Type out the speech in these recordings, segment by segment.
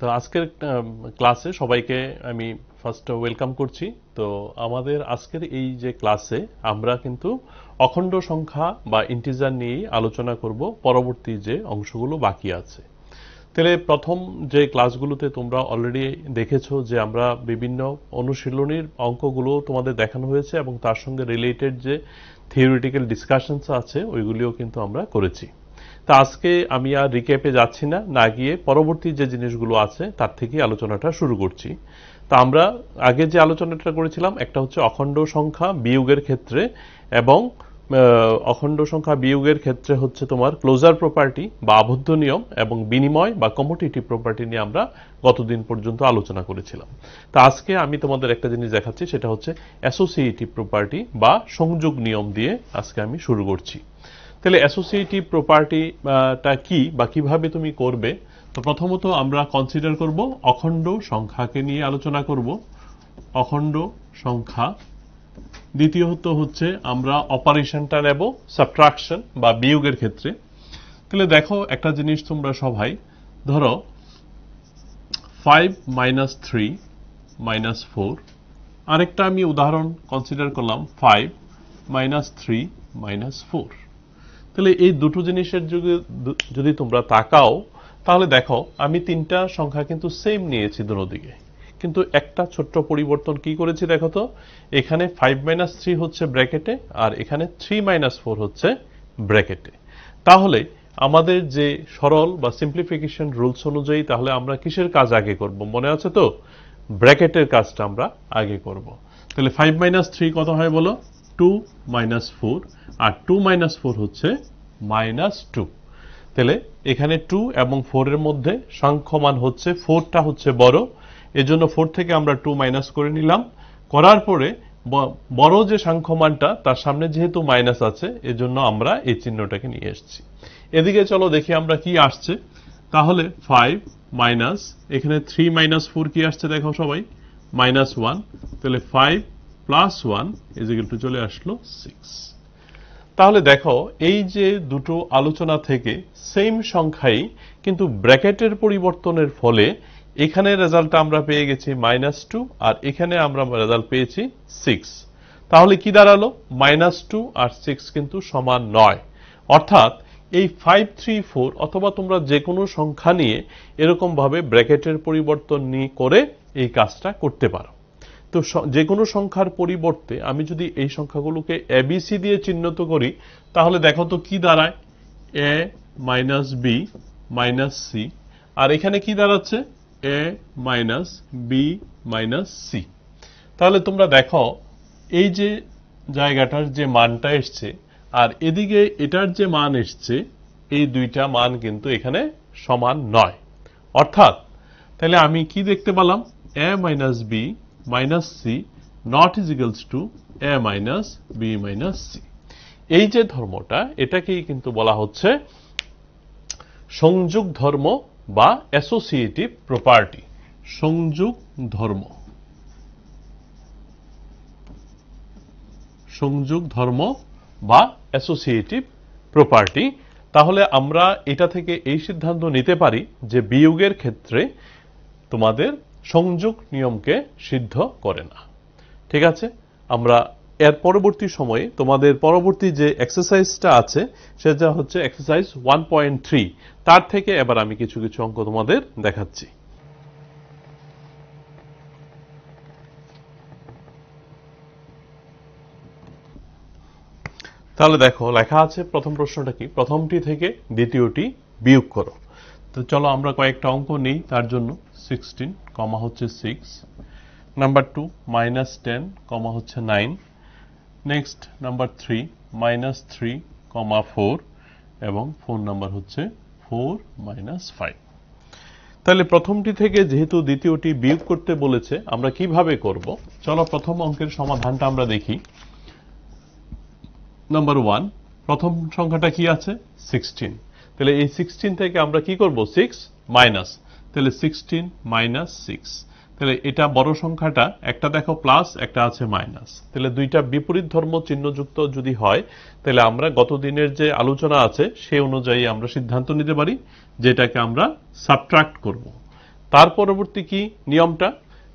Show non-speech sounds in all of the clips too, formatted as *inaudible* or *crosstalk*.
তো আজকের ক্লাসে সবাইকে আমি ফার্স্ট ওয়েলকাম করছি তো আমাদের আজকের এই যে ক্লাসে আমরা কিন্তু অখণ্ড সংখ্যা বা ইন্টিজার নিয়েই আলোচনা করব পরবর্তী যে অংশগুলো বাকি আছে তাহলে প্রথম যে ক্লাসগুলোতে তোমরা অলরেডি দেখেছো যে আমরা বিভিন্ন অনুশীলনীর অঙ্কগুলো তোমাদের দেখানো হয়েছে এবং তার সঙ্গে রিলেটেড যে থিওরিটিক্যাল ডিসকাশনস আছে ওইগুলিও কিন্তু আমরা করেছি তা আজকে আমি আর রিক্যাপে যাচ্ছি না না গিয়ে পরবর্তী যে জিনিসগুলো আছে তার থেকেই আলোচনাটা শুরু করছি তা আমরা আগে যে আলোচনাটা করেছিলাম একটা হচ্ছে অখণ্ড সংখ্যা বিয়োগের ক্ষেত্রে এবং অখণ্ড সংখ্যা বিয়োগের ক্ষেত্রে হচ্ছে তোমার ক্লোজার প্রপার্টি বা আবদ্ধ নিয়ম এবং বিনিময় বা কমোডিটি প্রপার্টি নিয়ে আমরা গতদিন পর্যন্ত আলোচনা করেছিলাম তা আজকে আমি তোমাদের একটা জিনিস দেখাচ্ছি সেটা হচ্ছে অ্যাসোসিয়েটিভ প্রপার্টি বা সংযোগ নিয়ম দিয়ে আজকে আমি শুরু করছি তাহলে অ্যাসোসিয়েটিভ প্রপার্টিটা কি বা কিভাবে তুমি করবে তো প্রথমত আমরা কনসিডার করব অখণ্ড সংখ্যাকে নিয়ে আলোচনা করব অখণ্ড সংখ্যা দ্বিতীয়ত হচ্ছে আমরা অপারেশনটা নেব সাবট্রাকশন বা বিয়োগের ক্ষেত্রে তাহলে দেখো একটা জিনিস তোমরা সবাই ধরো five minus three minus four আরেকটা আমি উদাহরণ কনসিডার করলাম five minus three minus four তাহলে এই দুটো জিনিসের যুগে যদি তোমরা তাকাও তাহলে দেখো আমি তিনটা সংখ্যা কিন্তু সেম নিয়েছি দুটো দিকে কিন্তু একটা ছোট্ট পরিবর্তন কি করেছি দেখো তো এখানে ফাইভ মাইনাস থ্রি হচ্ছে ব্র্যাকেটে আর এখানে থ্রি মাইনাস ফোর হচ্ছে ব্র্যাকেটে তাহলে আমাদের যে সরল বা সিম্পলিফিকেশন রুলস অনুযায়ী তাহলে আমরা কিসের কাজ আগে করব মনে আছে তো ব্র্যাকেটের কাজটা আমরা আগে করব তাহলে ফাইভ মাইনাস থ্রি কত হয় বলো টু মাইনাস ফোর আর টু মাইনাস ফোর হচ্ছে মাইনাস টু তাহলে এখানে টু এবং ফোরের মধ্যে সাংখ্যমান হচ্ছে ফোরটা হচ্ছে বড় এজন্য ফোর থেকে আমরা টু মাইনাস করে নিলাম করার পরে বড় যে সাংখ্যমানটা তার সামনে যেহেতু মাইনাস আছে এজন্য আমরা এই চিহ্নটাকে নিয়ে এসছি এদিকে চলো দেখি আমরা কি আসছে তাহলে ফাইভ মাইনাস এখানে থ্রি মাইনাস ফোর কি আসছে দেখো সবাই মাইনাস ওয়ান তাহলে ফাইভ প্লাস ওয়ান টু চলে আসলো সিক্স তাহলে দেখো এই যে দুটো আলোচনা থেকে সেম সংখ্যাই কিন্তু ব্র্যাকেটের পরিবর্তনের ফলে এখানে রেজাল্টটা আমরা পেয়ে গেছি মাইনাস টু আর এখানে আমরা রেজাল্ট পেয়েছি সিক্স তাহলে কি দাঁড়ালো মাইনাস টু আর সিক্স কিন্তু সমান নয় অর্থাৎ এই ফাইভ থ্রি ফোর অথবা তোমরা যে কোনো সংখ্যা নিয়ে এরকমভাবে ব্র্যাকেটের পরিবর্তন নিয়ে করে এই কাজটা করতে পারো তো যে কোনো সংখ্যার পরিবর্তে আমি যদি এই সংখ্যাগুলোকে এবিসি দিয়ে চিহ্নিত করি তাহলে দেখো তো কি দাঁড়ায় A minus B minus C আর এখানে কি দাঁড়াচ্ছে A minus B minus C তাহলে তোমরা দেখো এই যে জায়গাটার যে মানটা এসছে আর এদিকে এটার যে মান এসছে এই দুইটা মান কিন্তু এখানে সমান নয় অর্থাৎ তাহলে আমি কি দেখতে পেলাম A minus B minus c not is equals to a minus b minus c এই যে ধর্মটা এটাকেই কিন্তু বলা হচ্ছে সংযোগ ধর্ম বা অ্যাসোসিয়েটিভ প্রপার্টি সংযোগ ধর্ম সংযোগ ধর্ম বা অ্যাসোসিয়েটিভ প্রপার্টি তাহলে আমরা এটা থেকে এই সিদ্ধান্ত নিতে পারি যে বিয়োগের ক্ষেত্রে তোমাদের সংযোগ নিয়মকে সিদ্ধ করে না ঠিক আছে আমরা এর পরবর্তী সময়ে তোমাদের পরবর্তী যে এক্সারসাইজটা আছে সেটা হচ্ছে এক্সারসাইজ ওয়ান পয়েন্ট থ্রি তার থেকে এবার আমি কিছু কিছু অঙ্ক তোমাদের দেখাচ্ছি তাহলে দেখো লেখা আছে প্রথম প্রশ্নটা কি প্রথমটি থেকে দ্বিতীয়টি বিয়োগ করো তো চলো আমরা কয়েকটা অঙ্ক নিই তার জন্য সিক্সটিন কমা হচ্ছে six number two minus ten comma হচ্ছে nine next number three minus three comma four এবং ফোন নাম্বার হচ্ছে ফোর মাইনাস ফাইভ তাহলে প্রথমটি থেকে যেহেতু দ্বিতীয়টি বিয়োগ করতে বলেছে আমরা কিভাবে করব চলো প্রথম অঙ্কের সমাধানটা আমরা দেখি নাম্বার ওয়ান প্রথম সংখ্যাটা কি আছে সিক্সটিন তাহলে এই সিক্সটিন থেকে আমরা কি করব সিক্স মাইনাস তাহলে সিক্সটিন মাইনাস সিক্স তাহলে এটা বড় সংখ্যাটা একটা দেখো প্লাস একটা আছে মাইনাস তাহলে দুইটা বিপরীত ধর্ম চিহ্নযুক্ত যদি হয় তাহলে আমরা গত দিনের যে আলোচনা আছে সে অনুযায়ী আমরা সিদ্ধান্ত নিতে পারি যেটাকে আমরা সাবট্রাক্ট করব। তার পরবর্তী কি নিয়মটা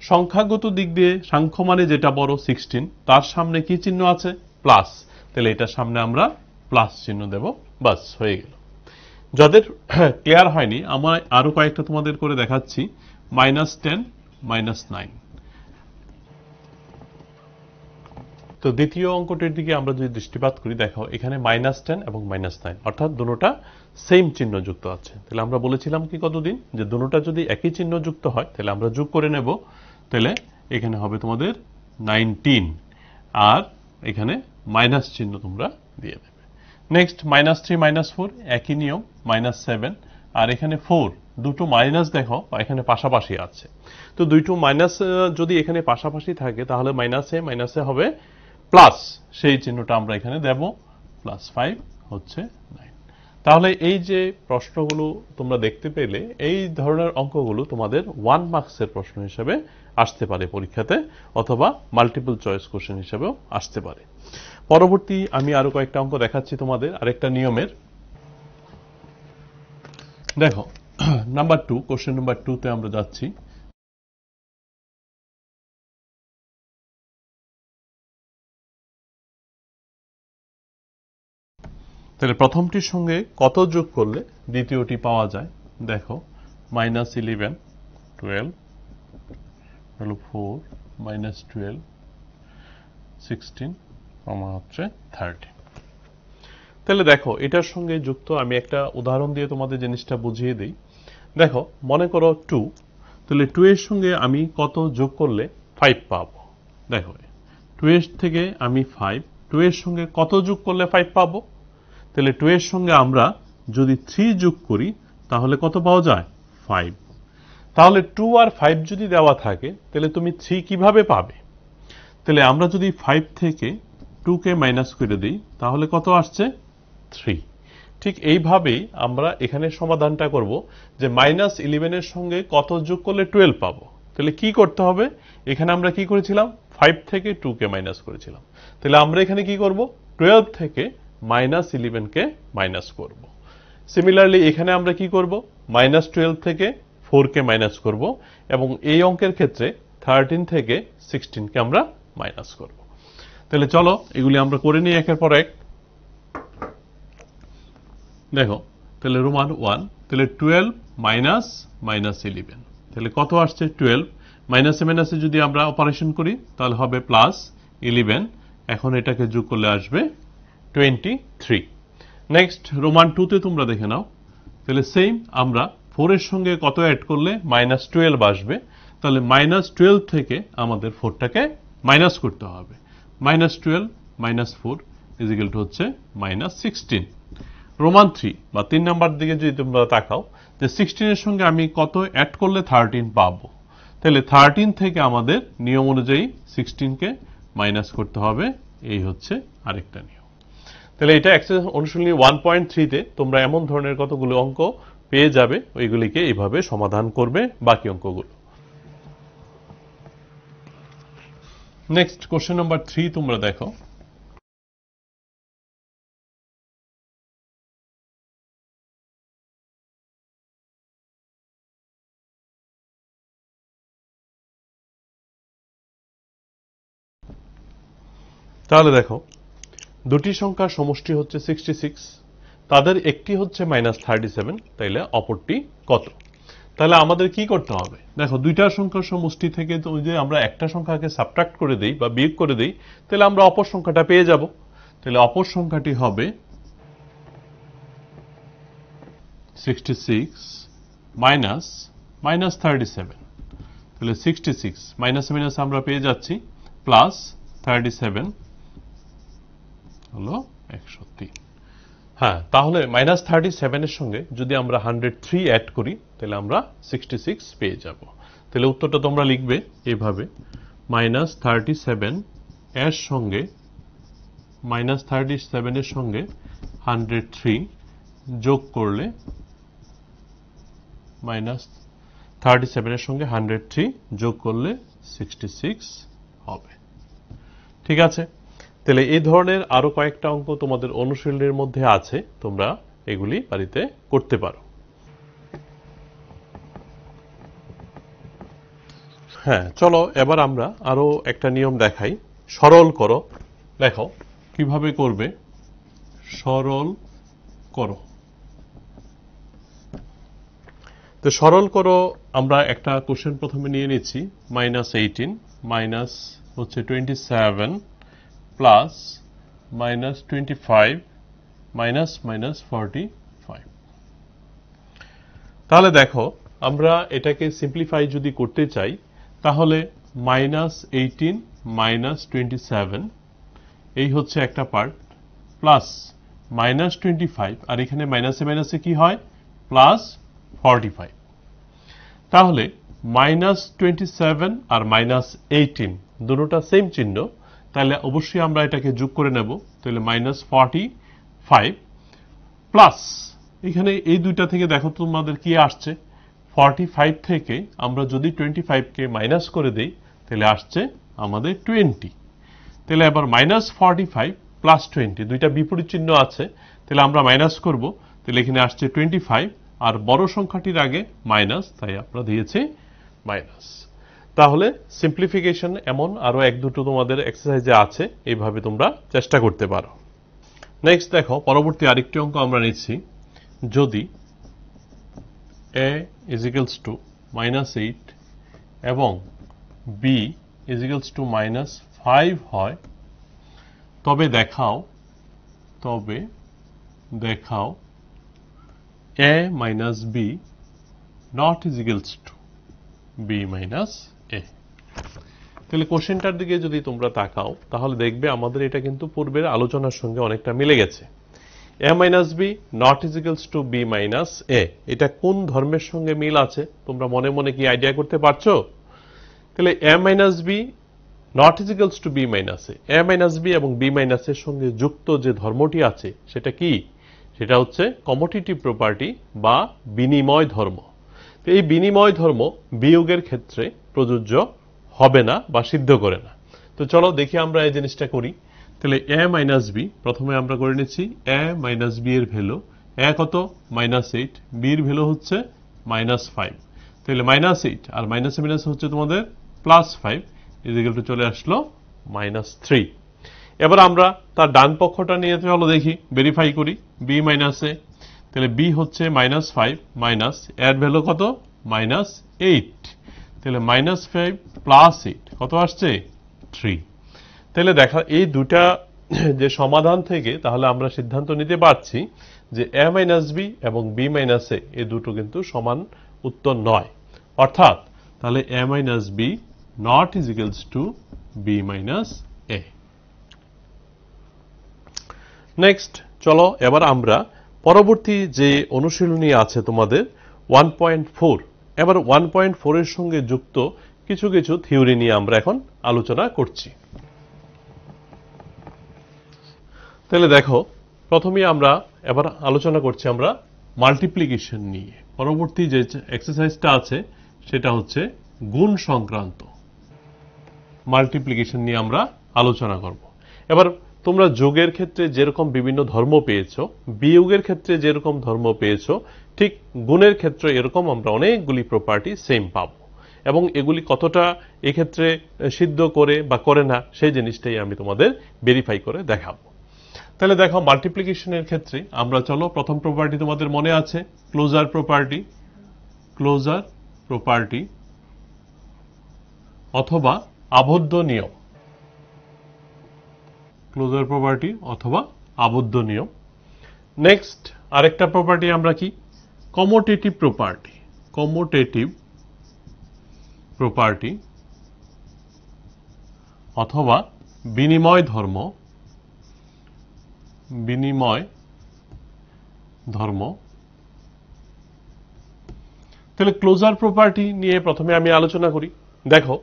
সংখ্যাগত দিক দিয়ে সাংখ্য মানে যেটা বড় সিক্সটিন তার সামনে কি চিহ্ন আছে প্লাস তাহলে এটার সামনে আমরা প্লাস চিহ্ন দেব বাস হয়ে গেল যাদের ক্লিয়ার *coughs* হয়নি আমার আরও কয়েকটা তোমাদের করে দেখাচ্ছি মাইনাস টেন মাইনাস নাইন তো দ্বিতীয় অঙ্কটির দিকে আমরা যদি দৃষ্টিপাত করি দেখো এখানে মাইনাস টেন এবং মাইনাস নাইন অর্থাৎ দুটা সেম চিহ্ন যুক্ত আছে তাহলে আমরা বলেছিলাম কি কতদিন যে দুটা যদি একই চিহ্ন যুক্ত হয় তাহলে আমরা যোগ করে নেব তাহলে এখানে হবে তোমাদের নাইনটিন আর এখানে মাইনাস চিহ্ন তোমরা দিয়ে দেবে next minus three minus four একই নিয়ম মাইনাস সেভেন আর এখানে ফোর দুটো মাইনাস দেখো এখানে পাশাপাশি আছে তো দুইটো মাইনাস যদি এখানে পাশাপাশি থাকে তাহলে মাইনাসে মাইনাসে হবে প্লাস সেই চিহ্নটা আমরা এখানে দেব প্লাস ফাইভ হচ্ছে নাইন তাহলে এই যে প্রশ্নগুলো তোমরা দেখতে পেলে এই ধরনের অঙ্কগুলো তোমাদের ওয়ান মার্কসের প্রশ্ন হিসেবে আসতে পারে পরীক্ষাতে অথবা মাল্টিপল চয়েস কোশ্চেন হিসেবেও আসতে পারে পরবর্তী আমি আরো কয়েকটা অঙ্ক দেখাচ্ছি তোমাদের আরেকটা নিয়মের দেখো নাম্বার টু কোশ্চেন নাম্বার টুতে আমরা যাচ্ছি তাহলে প্রথমটির সঙ্গে কত যোগ করলে দ্বিতীয়টি পাওয়া যায় দেখো minus eleven twelve four minus twelve sixteen comma হচ্ছে থার্টি তাহলে দেখো এটার সঙ্গে যুক্ত আমি একটা উদাহরণ দিয়ে তোমাদের জিনিসটা বুঝিয়ে দিই দেখো মনে করো টু তাহলে টু এর সঙ্গে আমি কত যোগ করলে ফাইভ পাবো দেখো টু এর থেকে আমি ফাইভ টু এর সঙ্গে কত যোগ করলে ফাইভ পাবো তাহলে টু এর সঙ্গে আমরা যদি থ্রি যোগ করি তাহলে কত পাওয়া যায় ফাইভ তাহলে টু আর ফাইভ যদি দেওয়া থাকে তাহলে তুমি থ্রি কিভাবে পাবে তাহলে আমরা যদি ফাইভ থেকে কে মাইনাস করে দিই তাহলে কত আসছে থ্রি ঠিক এইভাবেই আমরা এখানে সমাধানটা করব যে মাইনাস ইলেভেনের সঙ্গে কত যোগ করলে টুয়েলভ পাব তাহলে কি করতে হবে এখানে আমরা কি করেছিলাম ফাইভ থেকে কে মাইনাস করেছিলাম তাহলে আমরা এখানে কি করব টুয়েলভ থেকে মাইনাস ইলেভেনকে মাইনাস করব। সিমিলারলি এখানে আমরা কি করব মাইনাস টুয়েলভ থেকে কে মাইনাস করব এবং এই অঙ্কের ক্ষেত্রে থার্টিন থেকে সিক্সটিনকে আমরা মাইনাস করব তাহলে চলো এগুলি আমরা করে নিই একের পর এক দেখো তাহলে রোমান ওয়ান তাহলে টুয়েলভ মাইনাস মাইনাস ইলেভেন তাহলে কত আসছে টুয়েলভ মাইনাসে মাইনাসে যদি আমরা অপারেশন করি তাহলে হবে প্লাস ইলেভেন এখন এটাকে যোগ করলে আসবে টোয়েন্টি থ্রি নেক্সট রোমান টুতে তোমরা দেখে নাও তাহলে সেম আমরা ফোরের সঙ্গে কত অ্যাড করলে মাইনাস টুয়েলভ আসবে তাহলে মাইনাস টুয়েলভ থেকে আমাদের ফোরটাকে মাইনাস করতে হবে minus twelve minus four equal to হচ্ছে মাইনাস সিক্সটিন রোমান থ্রি বা তিন নাম্বার দিকে যদি তোমরা তাকাও যে সিক্সটিনের সঙ্গে আমি কত অ্যাড করলে থার্টিন পাব তাহলে থার্টিন থেকে আমাদের নিয়ম অনুযায়ী সিক্সটিনকে মাইনাস করতে হবে এই হচ্ছে আরেকটা নিয়ম তাহলে এটা অ্যাক্সেস অনুশীলনী ওয়ান পয়েন্ট থ্রিতে তোমরা এমন ধরনের কতগুলো অঙ্ক পেয়ে যাবে ওইগুলিকে এইভাবে সমাধান করবে বাকি অঙ্কগুলো নেক্সট কোশ্চেন নাম্বার থ্রি তোমরা দেখো তাহলে দেখো দুটি সংখ্যার সমষ্টি হচ্ছে সিক্সটি সিক্স তাদের একটি হচ্ছে মাইনাস থার্টি সেভেন তাইলে অপরটি কত তাহলে আমাদের কি করতে হবে দেখো দুইটা সংখ্যার সমষ্টি থেকে যে আমরা একটা সংখ্যাকে সাবট্রাক্ট করে দেই বা বিয়োগ করে দেই তাহলে আমরা অপর সংখ্যাটা পেয়ে যাব তাহলে অপর সংখ্যাটি হবে sixty six minus minus thirty seven তাহলে সিক্সটি সিক্স মাইনাস মাইনাস আমরা পেয়ে যাচ্ছি প্লাস থার্টি সেভেন হলো একশো তিন হ্যাঁ তাহলে মাইনাস থার্টি সেভেনের সঙ্গে যদি আমরা হান্ড্রেড থ্রি অ্যাড করি তাহলে আমরা সিক্সটি সিক্স পেয়ে যাব তাহলে উত্তরটা তোমরা লিখবে এভাবে মাইনাস থার্টি সেভেন এর সঙ্গে মাইনাস থার্টি সেভেনের সঙ্গে হান্ড্রেড থ্রি যোগ করলে মাইনাস থার্টি সেভেনের সঙ্গে হান্ড্রেড থ্রি যোগ করলে সিক্সটি সিক্স হবে ঠিক আছে তাহলে এই ধরনের আরো কয়েকটা অঙ্ক তোমাদের অনুশীলনের মধ্যে আছে তোমরা এগুলি বাড়িতে করতে পারো হ্যাঁ চলো এবার আমরা আরো একটা নিয়ম দেখাই সরল করো দেখো কিভাবে করবে সরল করো তো সরল করো আমরা একটা কোশ্চেন প্রথমে নিয়ে নিচ্ছি মাইনাস এইটিন মাইনাস হচ্ছে twenty seven plus minus twenty five minus minus five তাহলে দেখো আমরা এটাকে সিম্পলিফাই যদি করতে চাই তাহলে minus eighteen minus twenty seven এই হচ্ছে একটা part plus minus twenty five আর এখানে মাইনাসে মাইনাসে কি হয় প্লাস ফর্টি ফাইভ তাহলে মাইনাস টোয়েন্টি সেভেন আর মাইনাস এইটিন দুটোটা সেম চিহ্ন তাহলে অবশ্যই আমরা এটাকে যোগ করে নেব তাহলে মাইনাস ফর্টি ফাইভ প্লাস এখানে এই দুইটা থেকে দেখো তোমাদের কি আসছে ফর্টি ফাইভ থেকে আমরা যদি টোয়েন্টি ফাইভকে মাইনাস করে দেই তাহলে আসছে আমাদের টোয়েন্টি তাহলে এবার minus forty five plus twenty দুইটা বিপরীত চিহ্ন আছে তাহলে আমরা মাইনাস করব তাহলে এখানে আসছে টোয়েন্টি ফাইভ আর বড় সংখ্যাটির আগে মাইনাস তাই আমরা দিয়েছি মাইনাস তাহলে সিম্পলিফিকেশন এমন আরও এক দুটো তোমাদের এক্সারসাইজে আছে এইভাবে তোমরা চেষ্টা করতে পারো নেক্সট দেখো পরবর্তী আরেকটি অঙ্ক আমরা নিচ্ছি যদি A equals to minus eight এবং B equals to minus five হয় তবে দেখাও তবে দেখাও A minus B not equals to B minus তাহলে কোশ্চেনটার দিকে যদি তোমরা তাকাও তাহলে দেখবে আমাদের এটা কিন্তু পূর্বের আলোচনার সঙ্গে অনেকটা মিলে গেছে A minus B not equals to B minus A এটা কোন ধর্মের সঙ্গে মিল আছে তোমরা মনে মনে কি আইডিয়া করতে পারছো তাহলে A minus B not equals to B minus A A minus B এবং বি মাইনাস এর সঙ্গে যুক্ত যে ধর্মটি আছে সেটা কি সেটা হচ্ছে কমোডিটি প্রপার্টি বা বিনিময় ধর্ম তো এই বিনিময় ধর্ম বিয়োগের ক্ষেত্রে প্রযোজ্য হবে না বা সিদ্ধ করে না তো চলো দেখি আমরা এই জিনিসটা করি তাহলে এ মাইনাস বি প্রথমে আমরা করে নিচ্ছি এ মাইনাস বি এর ভ্যালু এ কত মাইনাস এইট বির ভ্যালু হচ্ছে মাইনাস ফাইভ তাহলে মাইনাস এইট আর মাইনাস মাইনাস হচ্ছে তোমাদের প্লাস ফাইভ এদিকে টু চলে আসলো মাইনাস থ্রি এবার আমরা তার ডান পক্ষটা নিয়ে চলো দেখি ভেরিফাই করি বি মাইনাসে তাহলে বি হচ্ছে মাইনাস ফাইভ মাইনাস এর ভ্যালু কত মাইনাস এইট তাহলে মাইনাস ফাইভ প্লাস এইট কত আসছে থ্রি তাহলে দেখা এই দুটা *coughs* যে সমাধান থেকে তাহলে আমরা সিদ্ধান্ত নিতে পারছি যে এ মাইনাস বি এবং বি মাইনাস এ এই দুটো কিন্তু সমান উত্তর নয় অর্থাৎ তাহলে A minus B not is to B minus A next চলো এবার আমরা পরবর্তী যে অনুশীলনী আছে তোমাদের ওয়ান পয়েন্ট ফোর এবার ওয়ান পয়েন্ট ফোরের সঙ্গে যুক্ত কিছু কিছু থিওরি নিয়ে আমরা এখন আলোচনা করছি তাহলে দেখো প্রথমে আমরা এবার আলোচনা করছি আমরা মাল্টিপ্লিকেশন নিয়ে পরবর্তী যে এক্সারসাইজটা আছে সেটা হচ্ছে গুণ সংক্রান্ত মাল্টিপ্লিকেশন নিয়ে আমরা আলোচনা করব এবার তোমরা যোগের ক্ষেত্রে যেরকম বিভিন্ন ধর্ম পেয়েছ বিয়োগের ক্ষেত্রে যেরকম ধর্ম পেয়েছ ঠিক গুণের ক্ষেত্রে এরকম আমরা অনেকগুলি প্রপার্টি সেম পাব এবং এগুলি কতটা এক্ষেত্রে সিদ্ধ করে বা করে না সেই জিনিসটাই আমি তোমাদের ভেরিফাই করে দেখাব তাহলে দেখো মাল্টিপ্লিকেশনের ক্ষেত্রে আমরা চলো প্রথম প্রপার্টি তোমাদের মনে আছে ক্লোজার প্রপার্টি ক্লোজার প্রপার্টি অথবা আবদ্ধ নিয়ম ক্লোজার প্রপার্টি অথবা আবদ্ধ নিয়ম নেক্সট আরেকটা প্রপার্টি আমরা কি কমোটেটিভ প্রপার্টি কমোটেটিভ প্রপার্টি অথবা বিনিময় ধর্ম বিনিময় ধর্ম তাহলে ক্লোজার প্রপার্টি নিয়ে প্রথমে আমি আলোচনা করি দেখো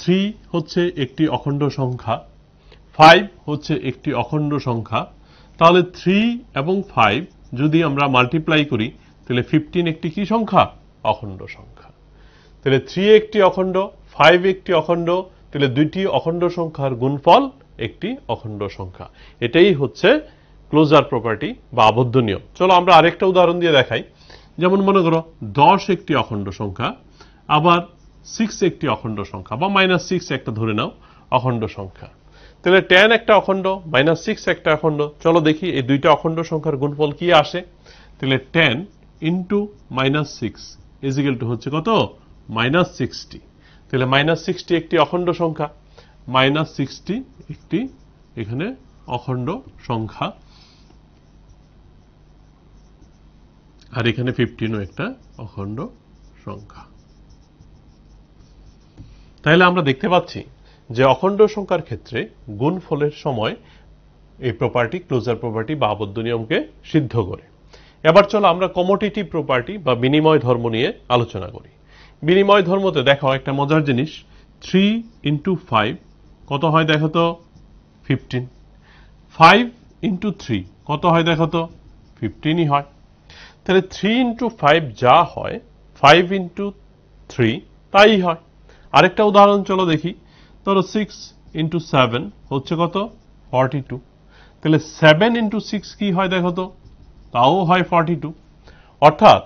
থ্রি হচ্ছে একটি অখণ্ড সংখ্যা ফাইভ হচ্ছে একটি অখণ্ড সংখ্যা তাহলে থ্রি এবং ফাইভ যদি আমরা মাল্টিপ্লাই করি তাহলে ফিফটিন একটি কি সংখ্যা অখণ্ড সংখ্যা তাহলে থ্রি একটি অখণ্ড ফাইভ একটি অখণ্ড তাহলে দুইটি অখণ্ড সংখ্যার গুণফল একটি অখণ্ড সংখ্যা এটাই হচ্ছে ক্লোজার প্রপার্টি বা আবদ্ধ নিয়ম চলো আমরা আরেকটা উদাহরণ দিয়ে দেখাই যেমন মনে করো দশ একটি অখণ্ড সংখ্যা আবার সিক্স একটি অখণ্ড সংখ্যা বা মাইনাস সিক্স একটা ধরে নাও অখণ্ড সংখ্যা তাহলে টেন একটা অখণ্ড মাইনাস সিক্স একটা অখণ্ড চলো দেখি এই দুইটা অখণ্ড সংখ্যার গুণফল কি আসে তাহলে ten into minus six equal to হচ্ছে কত মাইনাস সিক্সটি তাহলে মাইনাস সিক্সটি একটি অখণ্ড সংখ্যা মাইনাস সিক্সটি একটি এখানে অখণ্ড সংখ্যা আর এখানে ফিফটিনও একটা অখণ্ড সংখ্যা তাহলে আমরা দেখতে পাচ্ছি যে অখণ্ড সংখ্যার ক্ষেত্রে গুণফলের সময় এই প্রপার্টি ক্লোজার প্রপার্টি বা আবদ্ধ নিয়মকে সিদ্ধ করে এবার চলো আমরা কমোডিটি প্রপার্টি বা বিনিময় ধর্ম নিয়ে আলোচনা করি বিনিময় ধর্মতে দেখো একটা মজার জিনিস থ্রি ইন্টু ফাইভ কত হয় দেখো তো ফিফটিন ফাইভ ইন্টু থ্রি কত হয় দেখো তো ফিফটিনই হয় তাহলে থ্রি ইন্টু ফাইভ যা হয় ফাইভ ইন্টু থ্রি তাই হয় আরেকটা উদাহরণ চলো দেখি ধরো সিক্স ইন্টু সেভেন হচ্ছে কত ফর্টি টু তাহলে সেভেন ইন্টু সিক্স কি হয় দেখো তো তাও হয় ফর্টি টু অর্থাৎ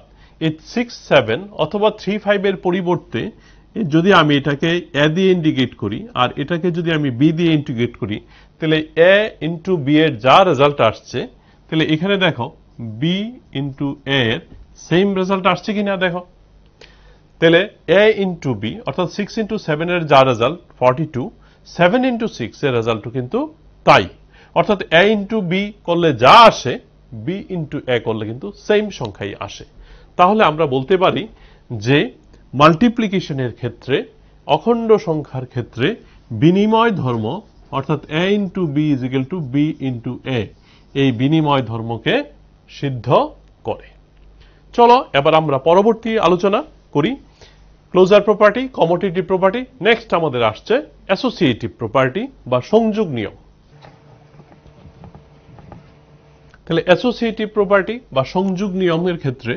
এই সিক্স সেভেন অথবা থ্রি ফাইভের পরিবর্তে যদি আমি এটাকে এ দিয়ে ইন্ডিকেট করি আর এটাকে যদি আমি বি দিয়ে ইন্টিগ্রেট করি তাহলে এ ইন্টু বি এর যা রেজাল্ট আসছে তাহলে এখানে দেখো বি ইন্টু এর সেম রেজাল্ট আসছে কি না দেখো তাহলে এ ইন্টু বি অর্থাৎ সিক্স ইন্টু সেভেনের যা result forty two seven into six এর রেজাল্টও কিন্তু তাই অর্থাৎ এ ইন্টু বি করলে যা আসে বি ইন্টু এ করলে কিন্তু সেম সংখ্যাই আসে তাহলে আমরা বলতে পারি যে মাল্টিপ্লিকেশনের ক্ষেত্রে অখণ্ড সংখ্যার ক্ষেত্রে বিনিময় ধর্ম অর্থাৎ A into B equal to B into A এই বিনিময় ধর্মকে সিদ্ধ করে চলো এবার আমরা পরবর্তী আলোচনা করি closure property commodity property next আমাদের আসছে অ্যাসোসিয়েটিভ প্রপার্টি বা সংযোগ নিয়ম তাহলে অ্যাসোসিয়েটিভ প্রপার্টি বা সংযোগ নিয়মের ক্ষেত্রে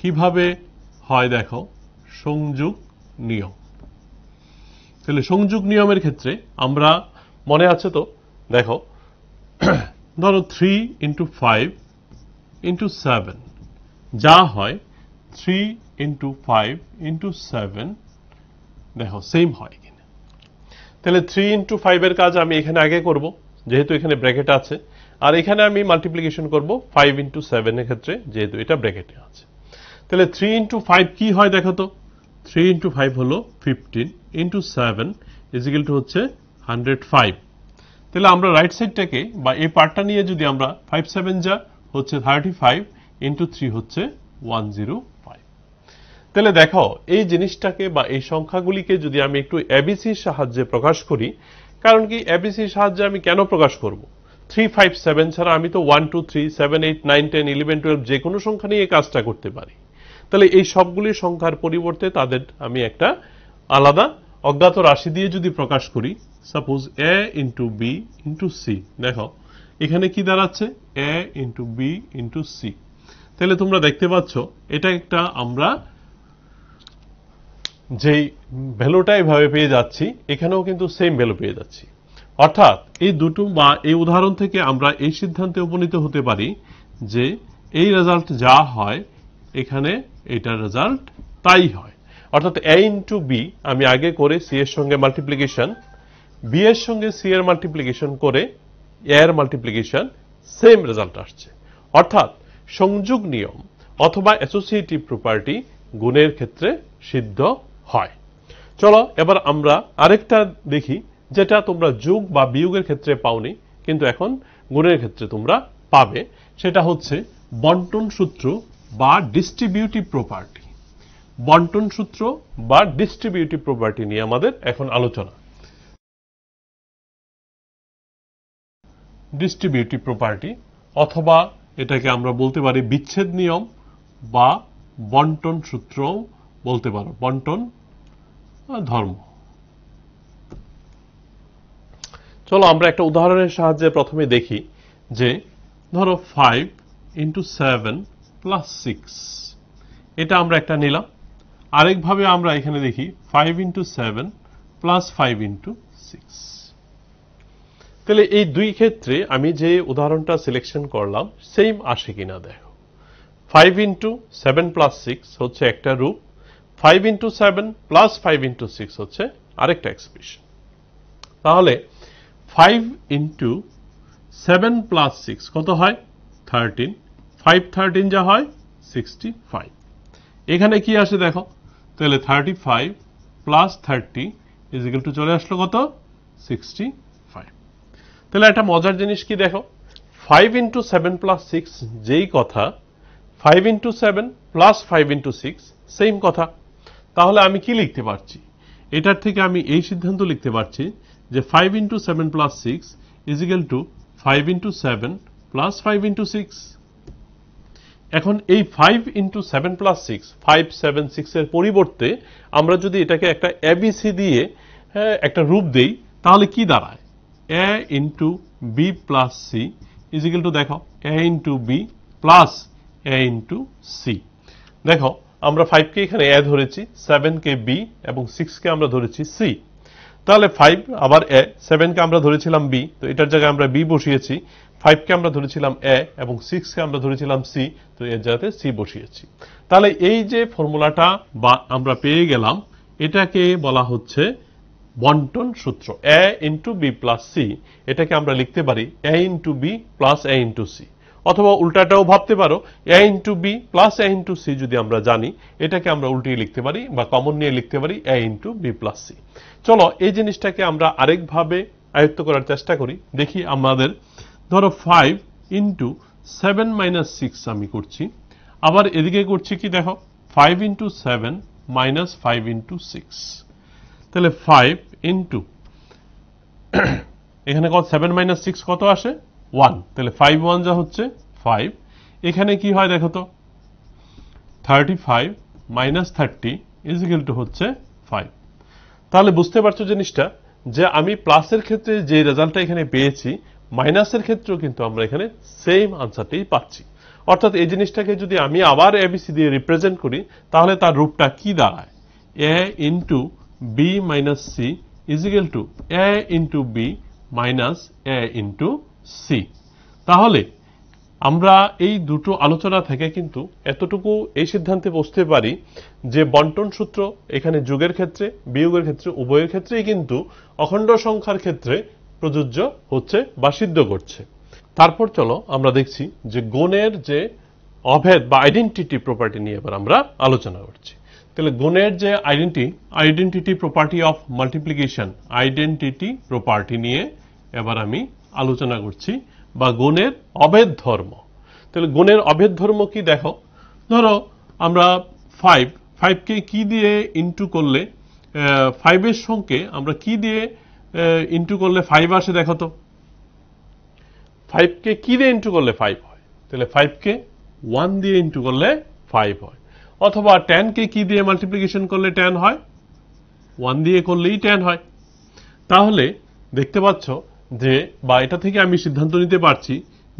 কিভাবে হয় দেখো সংযোগ নিয়ম তাহলে সংযোগ নিয়মের ক্ষেত্রে আমরা মনে আছে তো দেখো ধরো three into five into seven যা হয় three into five into seven দেখো সেম হয় কিনা তাহলে থ্রি ইন্টু ফাইভের কাজ আমি এখানে আগে করব যেহেতু এখানে ব্র্যাকেট আছে আর এখানে আমি মাল্টিপ্লিকেশন করব ফাইভ ইন্টু সেভেনের ক্ষেত্রে যেহেতু এটা ব্র্যাকেটে আছে তাহলে থ্রি into ফাইভ কি হয় দেখো তো থ্রি into ফাইভ হলো fifteen into seven equal to হচ্ছে হান্ড্রেড ফাইভ তাহলে আমরা রাইট সাইডটাকে বা এই পার্টটা নিয়ে যদি আমরা ফাইভ সেভেন যা হচ্ছে থার্টি ফাইভ ইন্টু থ্রি হচ্ছে ওয়ান জিরো ফাইভ তাহলে দেখো এই জিনিসটাকে বা এই সংখ্যাগুলিকে যদি আমি একটু এবিসির সাহায্যে প্রকাশ করি কারণ কি এবিসির সাহায্যে আমি কেন প্রকাশ করব থ্রি ফাইভ সেভেন ছাড়া আমি তো one two three seven 8 nine ten eleven twelve যে কোনো সংখ্যা নিয়ে কাজটা করতে পারি তাহলে এই সবগুলি সংখ্যার পরিবর্তে তাদের আমি একটা আলাদা অজ্ঞাত রাশি দিয়ে যদি প্রকাশ করি suppose A into B into C দেখো এখানে কি দাঁড়াচ্ছে A into B into C তাহলে তোমরা দেখতে পাচ্ছ এটা একটা আমরা যেই ভ্যালুটা এভাবে পেয়ে যাচ্ছি এখানেও কিন্তু সেম ভ্যালু পেয়ে যাচ্ছি অর্থাৎ এই দুটো বা এই উদাহরণ থেকে আমরা এই সিদ্ধান্তে উপনীত হতে পারি যে এই রেজাল্ট যা হয় এখানে এটা রেজাল্ট তাই হয় অর্থাৎ এ ইন্টু বি আমি আগে করে সি এর সঙ্গে মাল্টিপ্লিকেশন বি এর সঙ্গে সি এর মাল্টিপ্লিকেশন করে এ এর মাল্টিপ্লিকেশন সেম রেজাল্ট আসছে অর্থাৎ সংযোগ নিয়ম অথবা অ্যাসোসিয়েটিভ প্রপার্টি গুণের ক্ষেত্রে সিদ্ধ হয় চলো এবার আমরা আরেকটা দেখি যেটা তোমরা যোগ বা বিয়োগের ক্ষেত্রে পাওনি কিন্তু এখন গুণের ক্ষেত্রে তোমরা পাবে সেটা হচ্ছে বন্টন সূত্র বা ডিস্ট্রিবিউটিভ প্রপার্টি বন্টন সূত্র বা ডিস্ট্রিবিউটিভ প্রপার্টি নিয়ে আমাদের এখন আলোচনা ডিস্ট্রিবিউটিভ প্রপার্টি অথবা এটাকে আমরা বলতে পারি বিচ্ছেদ নিয়ম বা বন্টন সূত্র বলতে পারো বন্টন ধর্ম চলো আমরা একটা উদাহরণের সাহায্যে প্রথমে দেখি যে ধরো five into seven plus six এটা আমরা একটা নিলাম আরেকভাবে আমরা এখানে দেখি five into seven plus five into six তাহলে এই দুই ক্ষেত্রে আমি যে উদাহরণটা সিলেকশন করলাম সেম আসে কিনা দেখো five into seven plus six হচ্ছে একটা রূপ five into seven plus five into six হচ্ছে আরেকটা এক্সপ্রেশন তাহলে five into seven plus six কত হয় থার্টিন ফাইভ থার্টিন যা হয় সিক্সটি ফাইভ এখানে কি আসে দেখো তাহলে thirty five plus thirty equal to চলে আসলো কত সিক্সটি তাহলে একটা মজার জিনিস কি দেখো five into seven plus six যেই কথা five into seven plus five into six same কথা তাহলে আমি কি লিখতে পারছি এটার থেকে আমি এই সিদ্ধান্ত লিখতে পারছি যে five into seven plus six equal to five into seven plus five into six এখন এই five into seven plus six five seven সিক্সের পরিবর্তে আমরা যদি এটাকে একটা এবিসি দিয়ে হ্যাঁ, একটা রূপ দেই তাহলে কি দাঁড়ায় A into B plus C is equal to দেখো A into B plus A into C দেখো আমরা কে এখানে এ ধরেছি কে বি এবং কে আমরা ধরেছি সি তাহলে ফাইভ আবার এ সেভেনকে আমরা ধরেছিলাম বি তো এটার জায়গায় আমরা বি বসিয়েছি ফাইভকে আমরা ধরেছিলাম এ এবং সিক্সকে আমরা ধরেছিলাম সি তো এর জায়গাতে সি বসিয়েছি তাহলে এই যে ফর্মুলাটা বা আমরা পেয়ে গেলাম এটাকে বলা হচ্ছে বন্টন সূত্র A into B plus C এটাকে আমরা লিখতে পারি A into B plus A into C অথবা উল্টাটাও ভাবতে পারো A into B plus A into C যদি আমরা জানি এটাকে আমরা উল্টিয়ে লিখতে পারি বা কমন নিয়ে লিখতে পারি A into B plus C চলো এই জিনিসটাকে আমরা আরেকভাবে আয়ত্ত করার চেষ্টা করি দেখি আমাদের ধরো five into seven minus six আমি করছি আবার এদিকে করছি কি দেখো five into seven minus five into six তাহলে ফাইভ ইন্টু *coughs* এখানে কত সেভেন মাইনাস সিক্স কত আসে ওয়ান তাহলে ফাইভ ওয়ান যা হচ্ছে ফাইভ এখানে কি হয় দেখো তো thirty five minus thirty equal to হচ্ছে ফাইভ তাহলে বুঝতে পারছো জিনিসটা যে আমি প্লাসের ক্ষেত্রে যে রেজাল্টটা এখানে পেয়েছি মাইনাসের ক্ষেত্রেও কিন্তু আমরা এখানে সেম আনসারটাই পাচ্ছি অর্থাৎ এই জিনিসটাকে যদি আমি আবার এবিসি দিয়ে রিপ্রেজেন্ট করি তাহলে তার রূপটা কি দাঁড়ায় A into b minus c is equal to a into b minus a into c তাহলে আমরা এই দুটো আলোচনা থেকে কিন্তু এতটুকু এই সিদ্ধান্তে বসতে পারি যে বন্টন সূত্র এখানে যুগের ক্ষেত্রে বিয়োগের ক্ষেত্রে উভয়ের ক্ষেত্রেই কিন্তু অখণ্ড সংখ্যার ক্ষেত্রে প্রযোজ্য হচ্ছে বা সিদ্ধ করছে তারপর চলো আমরা দেখছি যে গণের যে অভেদ বা আইডেন্টিটি প্রপার্টি নিয়ে এবার আমরা আলোচনা করছি তাহলে গুণের যে আইডেন্টি identity property of multiplication identity property নিয়ে এবার আমি আলোচনা করছি বা গুণের অভেদ ধর্ম তাহলে গুণের অভেদ ধর্ম কি দেখো ধরো আমরা ফাইভ ফাইভকে কি দিয়ে ইন্টু করলে ফাইভের সঙ্গে আমরা কি দিয়ে ইন্টু করলে ফাইভ আসে দেখো তো ফাইভকে কি দিয়ে ইন্টু করলে ফাইভ হয় তাহলে ফাইভকে ওয়ান দিয়ে ইন্টু করলে ফাইভ হয় অথবা কে কি দিয়ে মাল্টিপ্লিকেশন করলে ট্যান হয় ওয়ান দিয়ে করলেই ট্যান হয় তাহলে দেখতে পাচ্ছ যে বা এটা থেকে আমি সিদ্ধান্ত নিতে পারছি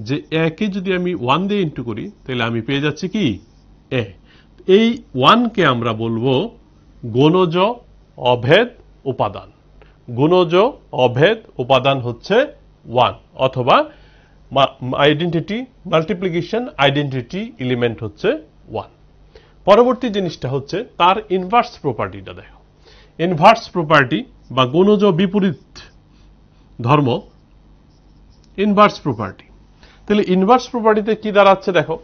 যে একে যদি আমি ওয়ান দিয়ে ইন্টু করি তাহলে আমি পেয়ে যাচ্ছি কি এ এই ওয়ানকে আমরা বলবো গণজ অভেদ উপাদান গুণজ অভেদ উপাদান হচ্ছে ওয়ান অথবা আইডেন্টিটি মাল্টিপ্লিকেশন আইডেন্টিটি এলিমেন্ট হচ্ছে ওয়ান পরবর্তী জিনিসটা হচ্ছে তার ইনভার্স প্রপার্টিটা দেখো ইনভার্স প্রপার্টি বা গুণজ বিপরীত ধর্ম ইনভার্স প্রপার্টি তাহলে ইনভার্স প্রপার্টিতে কি দাঁড়াচ্ছে দেখো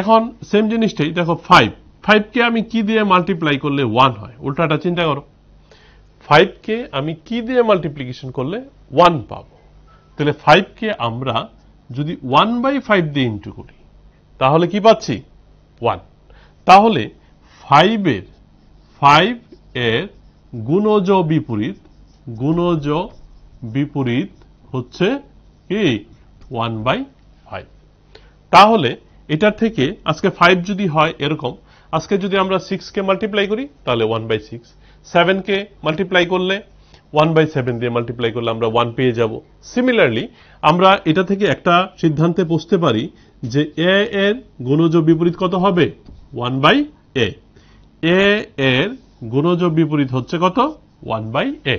এখন সেম জিনিসটাই দেখো ফাইভ ফাইভকে আমি কি দিয়ে মাল্টিপ্লাই করলে ওয়ান হয় উল্টাটা চিন্তা করো ফাইভকে আমি কি দিয়ে মাল্টিপ্লিকেশন করলে ওয়ান পাব তাহলে ফাইভকে আমরা যদি ওয়ান বাই ফাইভ দিয়ে ইন্টু করি তাহলে কি পাচ্ছি ওয়ান তাহলে ফাইভের ফাইভ এর গুণজ বিপরীত গুণজ বিপরীত হচ্ছে এই ওয়ান বাই ফাইভ তাহলে এটার থেকে আজকে ফাইভ যদি হয় এরকম আজকে যদি আমরা সিক্সকে মাল্টিপ্লাই করি তাহলে ওয়ান বাই সিক্স সেভেনকে মাল্টিপ্লাই করলে ওয়ান বাই সেভেন দিয়ে মাল্টিপ্লাই করলে আমরা ওয়ান পেয়ে যাব সিমিলারলি আমরা এটা থেকে একটা সিদ্ধান্তে পৌঁছতে পারি যে এ এর গুণজ বিপরীত কত হবে ওয়ান বাই এ এ এর গুণজ বিপরীত হচ্ছে কত ওয়ান বাই এ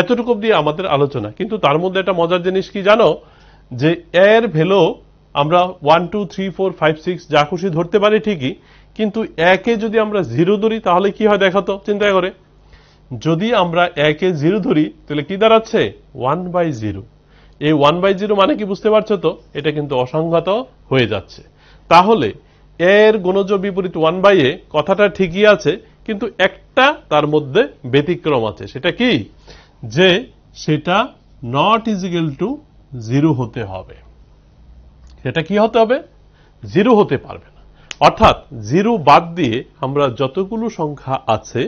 এতটুকু দিয়ে আমাদের আলোচনা কিন্তু তার মধ্যে একটা মজার জিনিস কি জানো যে এর ভেলো আমরা one two three four five six যা খুশি ধরতে পারি ঠিকই কিন্তু একে যদি আমরা জিরো ধরি তাহলে কি হয় দেখাতো চিন্তা করে যদি আমরা একে জিরো ধরি তাহলে কি দাঁড়াচ্ছে ওয়ান বাই জিরো এই ওয়ান বাই জিরো মানে কি বুঝতে পারছো তো এটা কিন্তু অসংঘাত হয়ে যাচ্ছে তাহলে এর গুণজ বিপরীত ওয়ান বাই এ কথাটা ঠিকই আছে কিন্তু একটা তার মধ্যে ব্যতিক্রম আছে সেটা কি যে সেটা নট ইজিক্যাল টু জিরো হতে হবে সেটা কি হতে হবে জিরো হতে পারবে না অর্থাৎ জিরো বাদ দিয়ে আমরা যতগুলো সংখ্যা আছে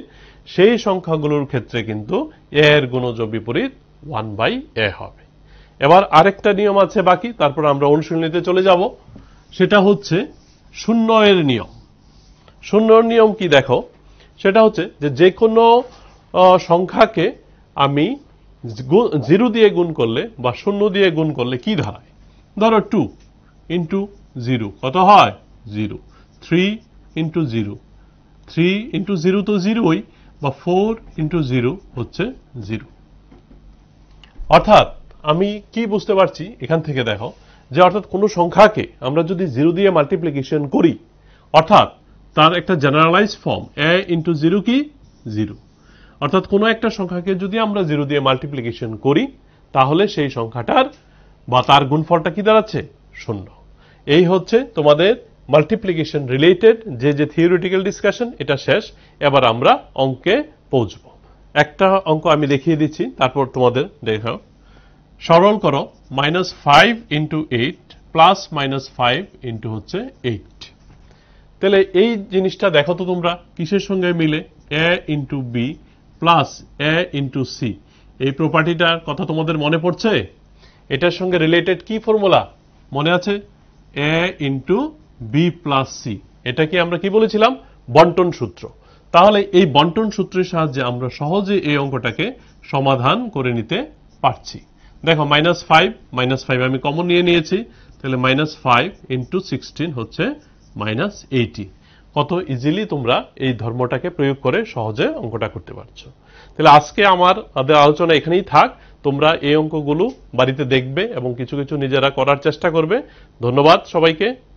সেই সংখ্যাগুলোর ক্ষেত্রে কিন্তু এর গুণজ বিপরীত ওয়ান বাই এ হবে এবার আরেকটা নিয়ম আছে বাকি তারপর আমরা অনুশীলনীতে চলে যাব সেটা হচ্ছে শূন্য এর নিয়ম শূন্যর নিয়ম কি দেখো সেটা হচ্ছে যে যে কোনো সংখ্যাকে আমি জিরো দিয়ে গুণ করলে বা শূন্য দিয়ে গুণ করলে কি হয় ধরো টু ইন্টু জিরো কত হয় zero three into zero three into zero তো জিরোই বা ফোর ইন্টু জিরো হচ্ছে জিরো অর্থাৎ আমি কি বুঝতে পারছি এখান থেকে দেখো যে অর্থাৎ কোনো সংখ্যাকে আমরা যদি জিরো দিয়ে মাল্টিপ্লিকেশন করি অর্থাৎ তার একটা generalise form A into zero কি জিরো অর্থাৎ কোনো একটা সংখ্যাকে যদি আমরা জিরো দিয়ে মাল্টিপ্লিকেশন করি তাহলে সেই সংখ্যাটার বা তার গুণফলটা কি দাঁড়াচ্ছে শূন্য এই হচ্ছে তোমাদের মাল্টিপ্লিকেশন রিলেটেড যে যে থিওরিটিক্যাল ডিসকাশন এটা শেষ এবার আমরা অঙ্কে পৌঁছব একটা অঙ্ক আমি দেখিয়ে দিচ্ছি তারপর তোমাদের দেখাও সরল করো minus five into eight plus minus five into হচ্ছে এইট তাহলে এই জিনিসটা দেখো তো তোমরা কিসের সঙ্গে মিলে A into B plus A into C এই প্রপার্টিটার কথা তোমাদের মনে পড়ছে এটার সঙ্গে রিলেটেড কি ফর্মুলা মনে আছে A into B plus C এটাকে আমরা কি বলেছিলাম বন্টন সূত্র তাহলে এই বন্টন সূত্রের সাহায্যে আমরা সহজে এই অঙ্কটাকে সমাধান করে নিতে পারছি দেখো মাইনাস ফাইভ মাইনাস ফাইভ আমি কমন নিয়ে নিয়েছি তাহলে মাইনাস ফাইভ ইন্টু সিক্সটিন হচ্ছে মাইনাস এইটি কত ইজিলি তোমরা এই ধর্মটাকে প্রয়োগ করে সহজে অঙ্কটা করতে পারছো তাহলে আজকে আমার আলোচনা এখানেই থাক তোমরা এই অঙ্কগুলো বাড়িতে দেখবে এবং কিছু কিছু নিজেরা করার চেষ্টা করবে ধন্যবাদ সবাইকে